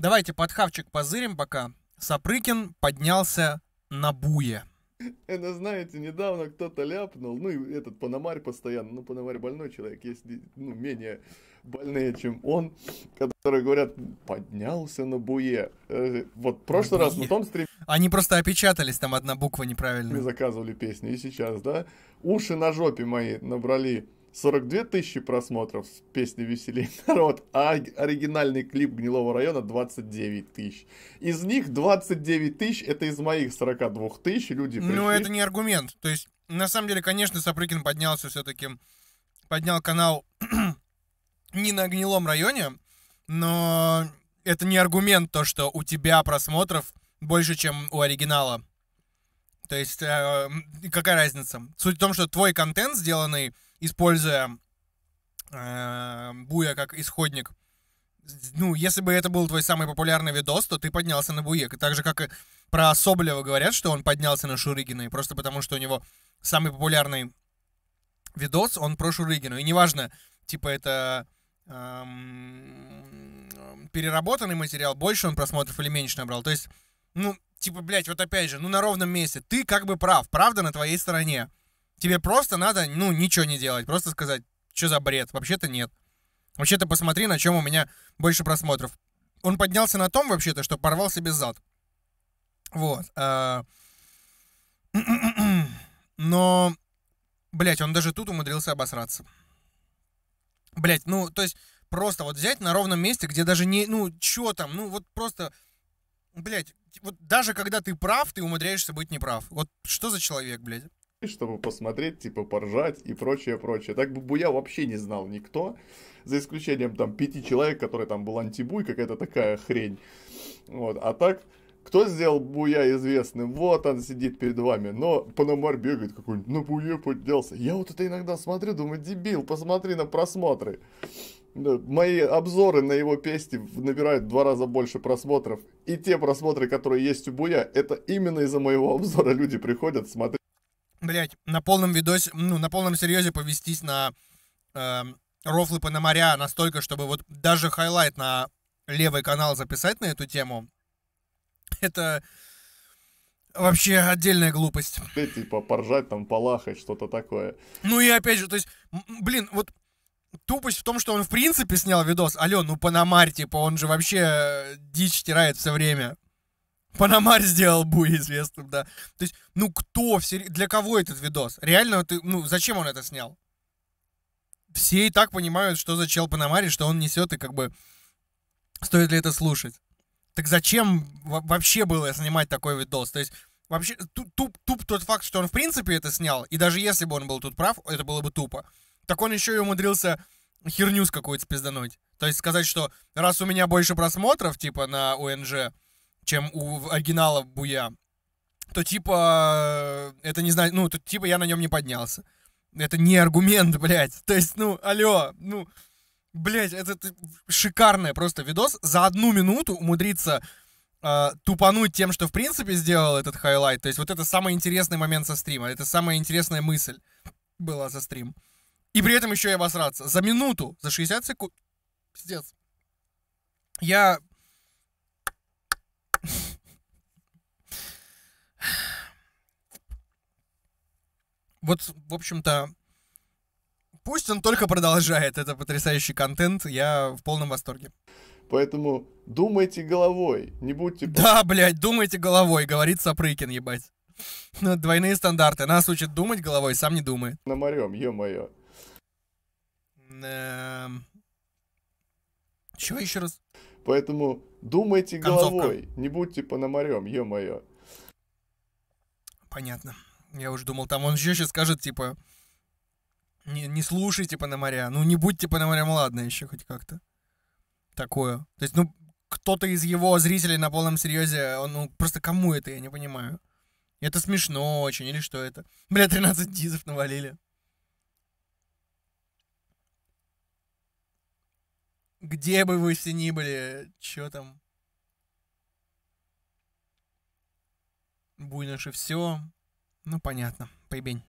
Давайте подхавчик позырим пока. Сапрыкин поднялся на буе. Это, знаете, недавно кто-то ляпнул, ну, и этот Пономарь постоянно, ну, Пономарь больной человек, есть ну, менее больные, чем он, которые говорят, поднялся на буе. Э, вот в прошлый на раз буе. на том стриме... Они просто опечатались, там одна буква неправильно. Мы заказывали песни, и сейчас, да? Уши на жопе мои набрали 42 тысячи просмотров с песни «Веселей народ», а оригинальный клип «Гнилого района» 29 тысяч. Из них 29 тысяч — это из моих 42 тысяч люди ну, пришли. Ну, это не аргумент. То есть, на самом деле, конечно, Сапрыкин поднялся все-таки, поднял канал не на «Гнилом районе», но это не аргумент то, что у тебя просмотров больше, чем у оригинала. То есть, э, какая разница? Суть в том, что твой контент, сделанный используя э, Буя как исходник. Ну, если бы это был твой самый популярный видос, то ты поднялся на Буек. Так же, как и про Соболева говорят, что он поднялся на Шурыгина, и просто потому, что у него самый популярный видос, он про Шурыгину. И неважно, типа это эм, переработанный материал, больше он просмотров или меньше набрал. То есть, ну, типа, блядь, вот опять же, ну на ровном месте, ты как бы прав, правда на твоей стороне. Тебе просто надо, ну, ничего не делать, просто сказать, что за бред, вообще-то нет. Вообще-то посмотри, на чем у меня больше просмотров. Он поднялся на том, вообще-то, что порвал себе зад. Вот. А, но, блядь, он даже тут умудрился обосраться. Блядь, ну, то есть, просто вот взять на ровном месте, где даже не, ну, чё там, ну, вот просто, блядь, вот даже когда ты прав, ты умудряешься быть неправ. Вот что за человек, блядь? чтобы посмотреть, типа, поржать и прочее, прочее. Так бы Буя вообще не знал никто, за исключением там пяти человек, которые там был антибуй, какая-то такая хрень. Вот, а так, кто сделал Буя известным? Вот он сидит перед вами. Но Панамар бегает какой-нибудь, на Буя поднялся. Я вот это иногда смотрю, думаю, дебил, посмотри на просмотры. Мои обзоры на его песни набирают в два раза больше просмотров. И те просмотры, которые есть у Буя, это именно из-за моего обзора люди приходят смотреть блядь, на полном видосе, ну, на полном серьезе повестись на э, рофлы Пономаря настолько, чтобы вот даже хайлайт на левый канал записать на эту тему, это вообще отдельная глупость. Ты, типа, поржать там, полахать, что-то такое. Ну и опять же, то есть, блин, вот тупость в том, что он в принципе снял видос. Алё, ну Пономарь, типа, он же вообще э, дичь стирает все время. Панамарь сделал Буи известным, да. То есть, ну кто, для кого этот видос? Реально, ты, ну зачем он это снял? Все и так понимают, что за чел Панамари, что он несет, и как бы стоит ли это слушать. Так зачем вообще было снимать такой видос? То есть, вообще, туп, туп тот факт, что он в принципе это снял, и даже если бы он был тут прав, это было бы тупо. Так он еще и умудрился херню с какой то спиздануть. То есть сказать, что раз у меня больше просмотров, типа, на ОНЖ чем у оригинала Буя, то типа э, это не знаю, ну, то типа я на нем не поднялся. Это не аргумент, блядь. То есть, ну, алло, ну, блядь, это, это шикарный просто видос. За одну минуту умудриться э, тупануть тем, что в принципе сделал этот хайлайт. То есть вот это самый интересный момент со стрима. Это самая интересная мысль была со стрим. И при этом еще и обосраться. За минуту, за 60 секунд. Пиздец. Я вот, в общем-то, пусть он только продолжает. Это потрясающий контент, я в полном восторге. Поэтому думайте головой, не будьте... Да, блядь, думайте головой, говорит Сапрыкин, ебать. Ну, двойные стандарты. Нас учат думать головой, сам не думает. На морем, ё-моё. Эм. Чего еще раз? Поэтому думайте головой, не будьте пономарем, ё-моё. Понятно. Я уже думал, там он еще сейчас скажет, типа, не, не слушай, типа, на моря. Ну, не будь, типа, на моря, ну, ладно, еще хоть как-то. Такое. То есть, ну, кто-то из его зрителей на полном серьезе, он, ну, просто кому это, я не понимаю. Это смешно очень, или что это? Бля, 13 дизов навалили. Где бы вы все ни были, чё там? Буйноши все, ну, понятно. Поебень.